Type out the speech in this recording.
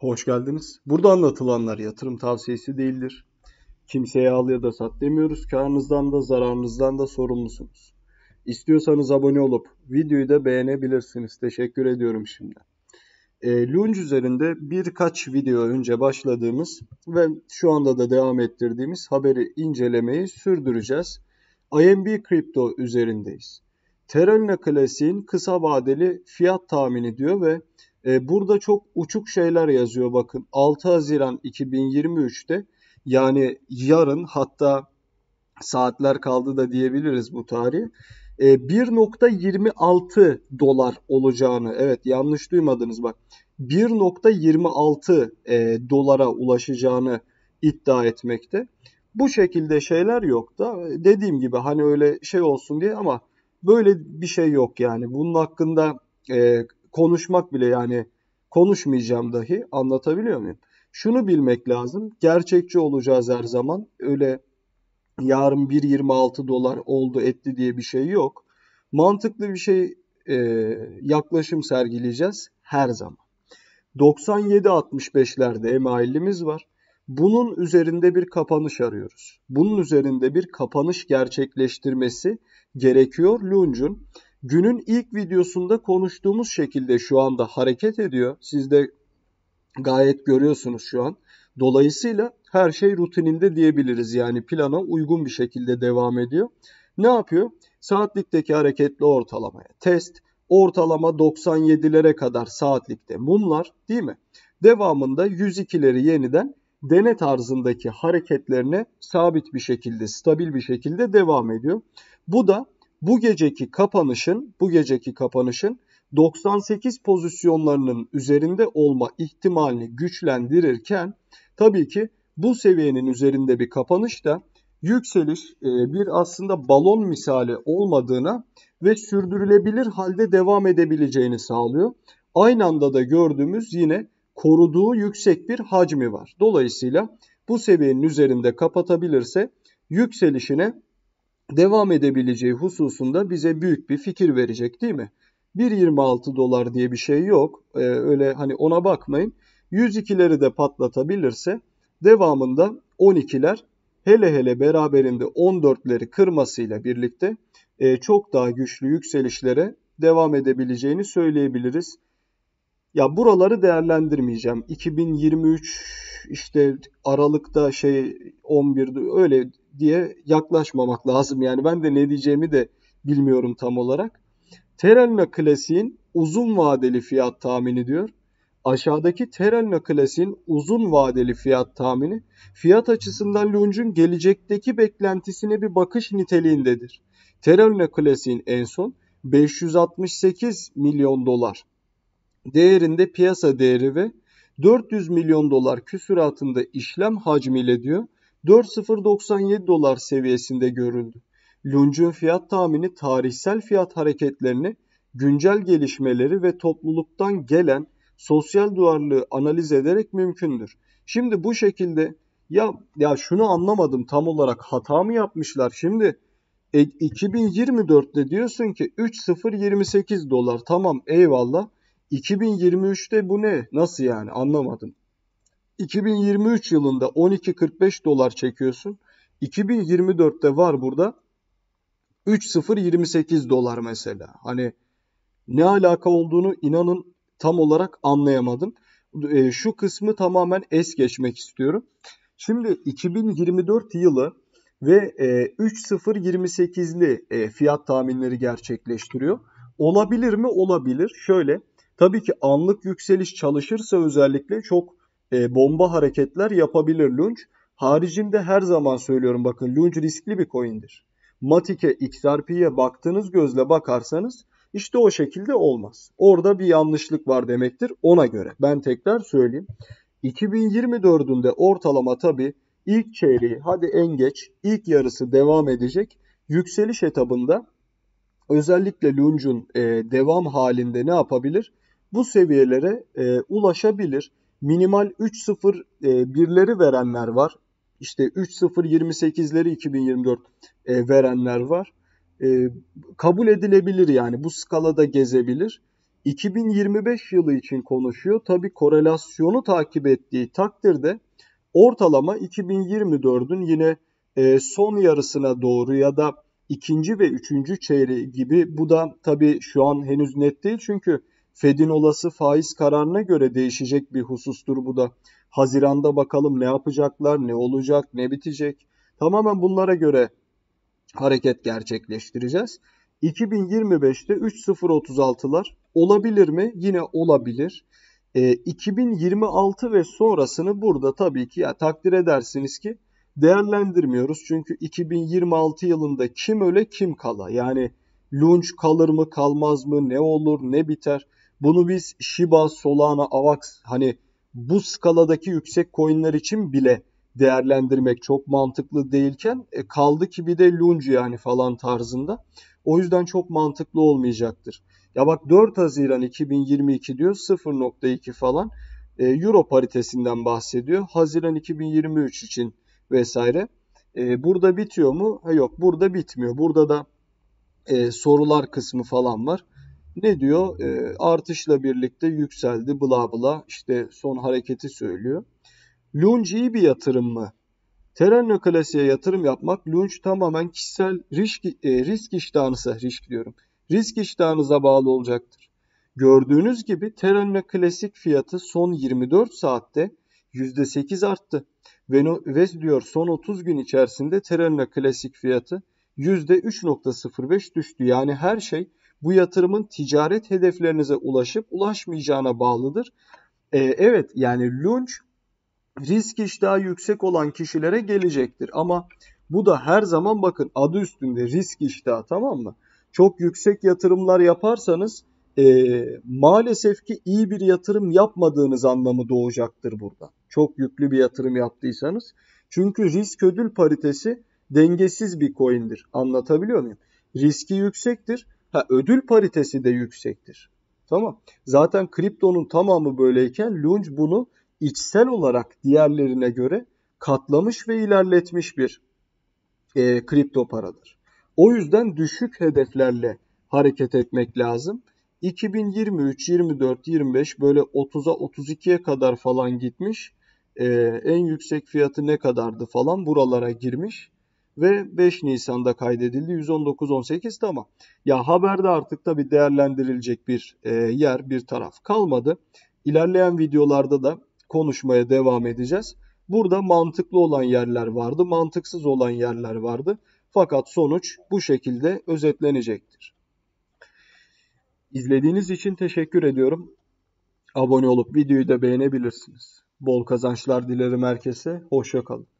Hoş geldiniz. Burada anlatılanlar yatırım tavsiyesi değildir. Kimseye al ya da sat demiyoruz. Karınızdan da zararınızdan da sorumlusunuz. İstiyorsanız abone olup videoyu da beğenebilirsiniz. Teşekkür ediyorum şimdi. E, Lunge üzerinde birkaç video önce başladığımız ve şu anda da devam ettirdiğimiz haberi incelemeyi sürdüreceğiz. IMB Kripto üzerindeyiz. Terra Klasik'in kısa vadeli fiyat tahmini diyor ve e, burada çok uçuk şeyler yazıyor bakın. 6 Haziran 2023'te yani yarın hatta saatler kaldı da diyebiliriz bu tarih. 1.26 e, dolar olacağını evet yanlış duymadınız bak 1.26 e, dolara ulaşacağını iddia etmekte. Bu şekilde şeyler yok da dediğim gibi hani öyle şey olsun diye ama böyle bir şey yok yani bunun hakkında e, konuşmak bile yani konuşmayacağım dahi anlatabiliyor muyum? Şunu bilmek lazım. Gerçekçi olacağız her zaman. Öyle yarın 1.26 dolar oldu etti diye bir şey yok. Mantıklı bir şey e, yaklaşım sergileyeceğiz her zaman. 97.65'lerde emailimiz var. Bunun üzerinde bir kapanış arıyoruz. Bunun üzerinde bir kapanış gerçekleştirmesi gerekiyor Lunge'un günün ilk videosunda konuştuğumuz şekilde şu anda hareket ediyor. Siz de gayet görüyorsunuz şu an. Dolayısıyla her şey rutininde diyebiliriz. Yani plana uygun bir şekilde devam ediyor. Ne yapıyor? Saatlikteki hareketli ortalamaya test, ortalama 97'lere kadar saatlikte mumlar değil mi? Devamında 102'leri yeniden dene tarzındaki hareketlerine sabit bir şekilde, stabil bir şekilde devam ediyor. Bu da bu geceki kapanışın bu geceki kapanışın 98 pozisyonlarının üzerinde olma ihtimalini güçlendirirken tabii ki bu seviyenin üzerinde bir kapanış da yükseliş e, bir aslında balon misali olmadığına ve sürdürülebilir halde devam edebileceğini sağlıyor. Aynı anda da gördüğümüz yine koruduğu yüksek bir hacmi var. Dolayısıyla bu seviyenin üzerinde kapatabilirse yükselişine devam edebileceği hususunda bize büyük bir fikir verecek değil mi? 1.26 dolar diye bir şey yok. Ee, öyle hani ona bakmayın. 102'leri de patlatabilirse devamında 12'ler hele hele beraberinde 14'leri kırmasıyla birlikte e, çok daha güçlü yükselişlere devam edebileceğini söyleyebiliriz. Ya buraları değerlendirmeyeceğim. 2023 işte Aralık'ta şey 11'de öyle diye yaklaşmamak lazım. Yani ben de ne diyeceğimi de bilmiyorum tam olarak. Terelna Klasik'in uzun vadeli fiyat tahmini diyor. Aşağıdaki Terelna Klasik'in uzun vadeli fiyat tahmini fiyat açısından Lunge'un gelecekteki beklentisine bir bakış niteliğindedir. Terelna Klasik'in en son 568 milyon dolar değerinde piyasa değeri ve 400 milyon dolar küsuratında işlem hacmiyle diyor 4097 dolar seviyesinde görüldü. Lunge'un fiyat tahmini tarihsel fiyat hareketlerini, güncel gelişmeleri ve topluluktan gelen sosyal duyarlılığı analiz ederek mümkündür. Şimdi bu şekilde ya ya şunu anlamadım tam olarak hata mı yapmışlar? Şimdi e, 2024'te diyorsun ki 3.028 dolar tamam eyvallah. 2023'te bu ne? Nasıl yani? Anlamadım. 2023 yılında 12.45 dolar çekiyorsun. 2024'te var burada 3.028 dolar mesela. Hani ne alaka olduğunu inanın tam olarak anlayamadım. E, şu kısmı tamamen es geçmek istiyorum. Şimdi 2024 yılı ve e, 3.028'li e, fiyat tahminleri gerçekleştiriyor. Olabilir mi? Olabilir. Şöyle Tabii ki anlık yükseliş çalışırsa özellikle çok e, bomba hareketler yapabilir Lunch. Haricinde her zaman söylüyorum bakın Lunch riskli bir coin'dir. Matik'e, XRP'ye baktığınız gözle bakarsanız işte o şekilde olmaz. Orada bir yanlışlık var demektir ona göre. Ben tekrar söyleyeyim. 2024'ünde ortalama tabi ilk çeyreği hadi en geç ilk yarısı devam edecek. Yükseliş etabında özellikle Lunge'un e, devam halinde ne yapabilir? bu seviyelere e, ulaşabilir. Minimal 3.0 e, birleri verenler var. İşte 3.0.28'leri 2024 e, verenler var. E, kabul edilebilir yani bu skalada gezebilir. 2025 yılı için konuşuyor. Tabi korelasyonu takip ettiği takdirde ortalama 2024'ün yine e, son yarısına doğru ya da ikinci ve üçüncü çeyreği gibi bu da tabi şu an henüz net değil çünkü Fed'in olası faiz kararına göre değişecek bir husustur bu da. Haziranda bakalım ne yapacaklar, ne olacak, ne bitecek. Tamamen bunlara göre hareket gerçekleştireceğiz. 2025'te 3.036'lar olabilir mi? Yine olabilir. E, ee, 2026 ve sonrasını burada tabii ki ya takdir edersiniz ki değerlendirmiyoruz. Çünkü 2026 yılında kim öle kim kala. Yani lunch kalır mı kalmaz mı ne olur ne biter. Bunu biz Shiba, Solana, Avax hani bu skaladaki yüksek coinler için bile değerlendirmek çok mantıklı değilken e, kaldı ki bir de Lunge yani falan tarzında. O yüzden çok mantıklı olmayacaktır. Ya bak 4 Haziran 2022 diyor 0.2 falan e, Euro paritesinden bahsediyor. Haziran 2023 için vesaire. E, burada bitiyor mu? Ha, e, yok burada bitmiyor. Burada da e, sorular kısmı falan var. Ne diyor? E, artışla birlikte yükseldi bla bla işte son hareketi söylüyor. Lunge iyi bir yatırım mı? Terreno klasiğe yatırım yapmak Lunge tamamen kişisel risk, e, risk iştahınıza, risk diyorum, risk iştahınıza bağlı olacaktır. Gördüğünüz gibi Terreno klasik fiyatı son 24 saatte %8 arttı. Ve diyor son 30 gün içerisinde Terreno klasik fiyatı %3.05 düştü. Yani her şey bu yatırımın ticaret hedeflerinize ulaşıp ulaşmayacağına bağlıdır. E, evet yani lunch risk iştahı yüksek olan kişilere gelecektir ama bu da her zaman bakın adı üstünde risk iştahı tamam mı? Çok yüksek yatırımlar yaparsanız e, maalesef ki iyi bir yatırım yapmadığınız anlamı doğacaktır burada. Çok yüklü bir yatırım yaptıysanız. Çünkü risk ödül paritesi dengesiz bir coin'dir. Anlatabiliyor muyum? Riski yüksektir Ha, ödül paritesi de yüksektir. Tamam. Zaten kriptonun tamamı böyleyken Lunge bunu içsel olarak diğerlerine göre katlamış ve ilerletmiş bir e, kripto paradır. O yüzden düşük hedeflerle hareket etmek lazım. 2023, 24, 25 böyle 30'a 32'ye kadar falan gitmiş. E, en yüksek fiyatı ne kadardı falan buralara girmiş ve 5 Nisan'da kaydedildi. 119.18 tamam. Ya haberde artık tabi değerlendirilecek bir e, yer, bir taraf kalmadı. İlerleyen videolarda da konuşmaya devam edeceğiz. Burada mantıklı olan yerler vardı, mantıksız olan yerler vardı. Fakat sonuç bu şekilde özetlenecektir. İzlediğiniz için teşekkür ediyorum. Abone olup videoyu da beğenebilirsiniz. Bol kazançlar dilerim herkese. Hoşçakalın.